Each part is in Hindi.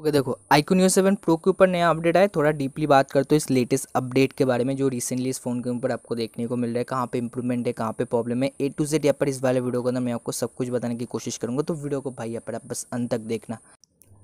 ओके देखो आईकू न्यू सेवन प्रो के ऊपर नया अपडेट आया थोड़ा डीपली बात करते हो इस लेटेस्ट अपडेट के बारे में जो रिसेंटली इस फ़ोन के ऊपर आपको देखने को मिल रहा है कहाँ पे इंप्रूवमेंट है कहाँ पे प्रॉब्लम है ए टू जेड यहाँ पर इस वाले वीडियो के अंदर मैं आपको सब कुछ बताने की कोशिश करूँगा तो वीडियो को भाई यहाँ पर आप बस अंत तक देखना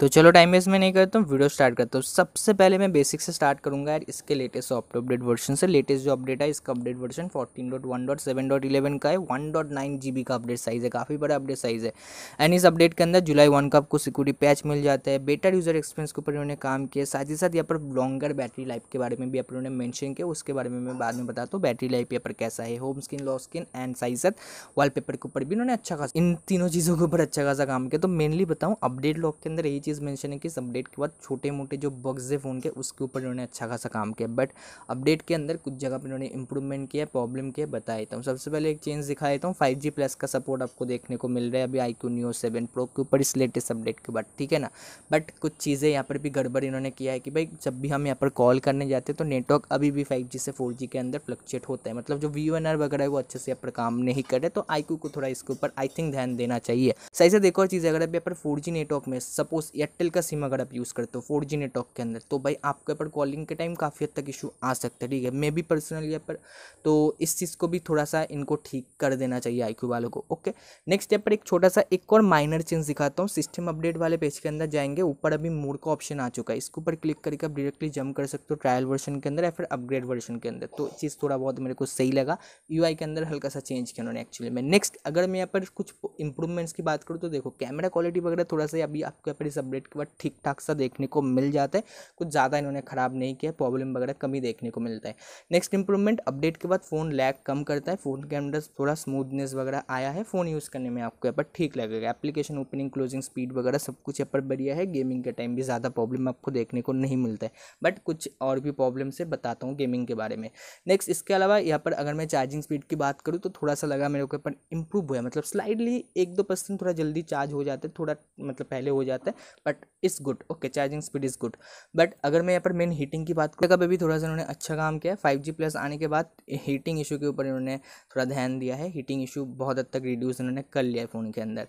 तो चलो टाइम वेस्ट में नहीं करता हूँ वीडियो स्टार्ट करता हूँ सबसे पहले मैं बेसिक से स्टार्ट करूँगा यार इसके लेटेस्ट सॉफ्ट अपडेट वर्जन से लेटेस्ट जो अपडेट है इसका अपडेट वर्जन 14.1.7.11 का है one dot nine G B का अपडेट साइज़ है काफ़ी बड़ा अपडेट साइज़ है एंड इस अपडेट के अंदर जुलाई वन का आपको सिक्योरिटी पैच मिल जाता है बेटर यूज़र एक्सपीरियंस के ऊपर इन्होंने काम किया साथ ही साथ यहाँ पर लॉन्गर बैटरी लाइफ के बारे में भी आप इन्होंने मैंशन किया उसके बारे में मैं बाद में बताता हूँ बैटरी लाइफ यहाँ पर कैसा है home screen lock screen and size साथ वाल के ऊपर भी इन्होंने अच्छा खासा इन तीनों चीज़ों के ऊपर अच्छा खासा काम किया तो मेनली बताऊँ अपडेट लॉक के अंदर यही चीज़ मेंशन है कि इस अपडेट के बाद छोटे मोटे जो बग्स है फ़ोन के उसके ऊपर इन्होंने अच्छा खासा काम किया बट अपडेट के अंदर कुछ जगह पर इन्होंने इंप्रूवमेंट किया प्रॉब्लम किया बताया देता हूँ सबसे पहले एक चेंज दिखा देता हूँ फाइव जी प्लस का सपोर्ट आपको देखने को मिल रहा है अभी iQOO neo seven pro के ऊपर इस लेटेस्ट अपडेट के बाद ठीक है ना बट कुछ चीज़ें यहाँ पर भी गड़बड़ इन्होंने किया है कि भाई जब भी हम यहाँ पर कॉल करने जाते हैं तो नेटवर्क अभी भी फाइव से फोर के अंदर फ्लक्चुएट होता है मतलब जो वी वगैरह है वो अच्छे से यहाँ पर काम नहीं करे तो आई को थोड़ा इसके ऊपर आई थिंक ध्यान देना चाहिए सही से देखो चीज़ अगर अभी यहाँ पर फोर नेटवर्क में सपोज एयरटेल का सिम अगर आप यूज़ करते हो फोर जी नेटवर्क के अंदर तो भाई आपके ऊपर कॉलिंग के टाइम काफ़ी हद तक इशू आ सकता है ठीक है मे भी पर्सनली यहाँ पर तो इस चीज़ को भी थोड़ा सा इनको ठीक कर देना चाहिए आई वालों को ओके नेक्स्ट यहाँ पर एक छोटा सा एक और माइनर चेंज दिखाता हूँ सिस्टम अपडेट वाले पेज के अंदर जाएंगे ऊपर अभी मोड का ऑप्शन आ चुका है इसके ऊपर क्लिक करके आप डायरेक्टली जम कर सकते हो ट्रायल वर्जन के अंदर या फिर अपग्रेड वर्जन के अंदर तो चीज़ थोड़ा बहुत मेरे को सही लगा यू के अंदर हल्का सा चेंज किया उन्होंने एक्चुअली में नेक्स्ट अगर मैं यहाँ पर कुछ इंप्रूवमेंट्स की बात करूँ तो देखो कैमरा क्वालिटी वगैरह थोड़ा सा अभी आपके यहाँ पर अपडेट के बाद ठीक ठाक सा देखने को मिल जाता है कुछ ज़्यादा इन्होंने ख़राब नहीं किया प्रॉब्लम वगैरह कमी देखने को मिलता है नेक्स्ट इंप्रूवमेंट अपडेट के बाद फ़ोन लैग कम करता है फ़ोन के अंदर थोड़ा स्मूथनेस वगैरह आया है फ़ोन यूज़ करने में आपको यहाँ पर ठीक लगेगा एप्लीकेशन ओपनिंग क्लोजिंग स्पीड वगैरह सब कुछ यहाँ पर बढ़िया है गेमिंग के टाइम भी ज़्यादा प्रॉब्लम आपको देखने को नहीं मिलता है बट कुछ और भी प्रॉब्लम से बताता हूँ गेमिंग के बारे में नेक्स्ट इसके अलावा यहाँ पर अगर मैं चार्जिंग स्पीड की बात करूँ तो थोड़ा सा लगा मेरे को पर इम्प्रूव हुआ है मतलब स्लाइडली एक दो परसेंट थोड़ा जल्दी चार्ज हो जाता है थोड़ा मतलब पहले हो जाता है but is good okay charging speed is good but अगर मैं यहाँ पर मेन हीटिंग की बात करूँ कभी भी थोड़ा सा इन्होंने अच्छा काम किया फाइव जी प्लस आने के बाद हीटिंग इशू के ऊपर इन्होंने थोड़ा ध्यान दिया है हीटिंग इशू बहुत हद तक रिड्यूस इन्होंने कर लिया है फ़ोन के अंदर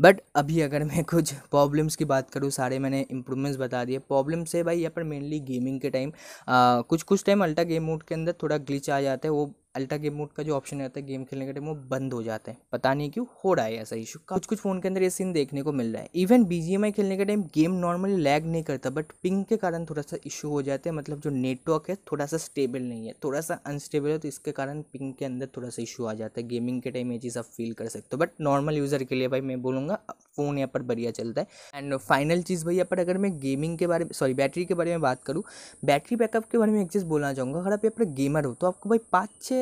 बट अभी अगर मैं कुछ प्रॉब्लम्स की बात करूँ सारे मैंने इंप्रूवमेंट्स बता दिए प्रॉब्लम्स से भाई यहाँ पर मेनली गेमिंग के टाइम कुछ कुछ टाइम अल्टा गेम मोड के अंदर थोड़ा ग्लिच आ जाता है वो अल्टा गेम मोड का जो ऑप्शन रहता है गेम खेलने के टाइम वो बंद हो जाता है पता नहीं क्यों हो रहा है ऐसा इशू कुछ कुछ फ़ोन के अंदर ये सीन देखने को मिल रहा है इवन बी खेलने के टाइम गेम नॉर्मली लैग नहीं करता बट पिंग के कारण थोड़ा सा इशू हो जाता है मतलब जो नेटवर्क है थोड़ा सा स्टेबल नहीं है थोड़ा सा अनस्टेबल है तो इसके कारण पिंग के अंदर थोड़ा सा इशू आ जाता है गेमिंग के टाइम ये चीज़ आप फील कर सकते हो बट नॉर्मल यूज़र के लिए भाई मैं बोलूँगा फ़ोन यहाँ पर बढ़िया चलता है एंड फाइनल चीज़ भाई यहाँ पर अगर मैं गेमिंग के बारे में सॉरी बैटरी के बारे में बात करूँ बैटरी बैकअप के बारे में एक चीज़ बोलना चाहूँगा अगर आप यहाँ पर गेमर हो तो आपको भाई पाँच छः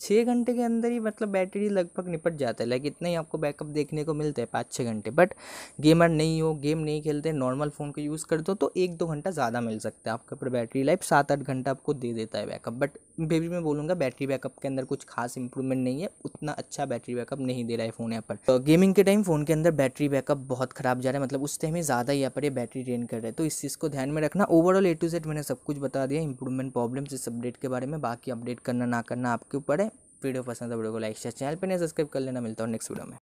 छः घंटे के अंदर ही मतलब बैटरी लगभग निपट जाता है लाइक इतना ही आपको बैकअप देखने को मिलता है पाँच छः घंटे बट गेमर नहीं हो गेम नहीं खेलते नॉर्मल फ़ोन को यूज़ कर दो तो एक दो घंटा ज़्यादा मिल सकता है आपके ऊपर बैटरी लाइफ सात आठ घंटा आपको दे देता है बैकअप बट मे भी मैं बोलूँगा बैटरी बैकअप के अंदर कुछ खास इंप्रूवमेंट नहीं है उतना अच्छा बैटरी बैकअप नहीं दे रहा है फ़ोन यहाँ पर तो गेमिंग के टाइम फ़ोन के अंदर बैटरी बैकअप बहुत ख़राब जा रहा है मतलब उस टाइम ही ज़्यादा यहाँ पर ये बैटरी ड्रेन कर रहा है तो इस चीज़ को ध्यान में रखना ओवरऑल ए टू जेड मैंने सब कुछ बता दिया इंप्रूवमेंट प्रॉब्लम्स इस अपडेट के बारे में बाकी अपडेट करना ना करना आपके ऊपर है वीडियो पसंद है वीडियो को लाइक शेयर चैनल पर नहीं सब्सक्राइब कर लेना मिलता हूँ नेक्स्ट वीडियो में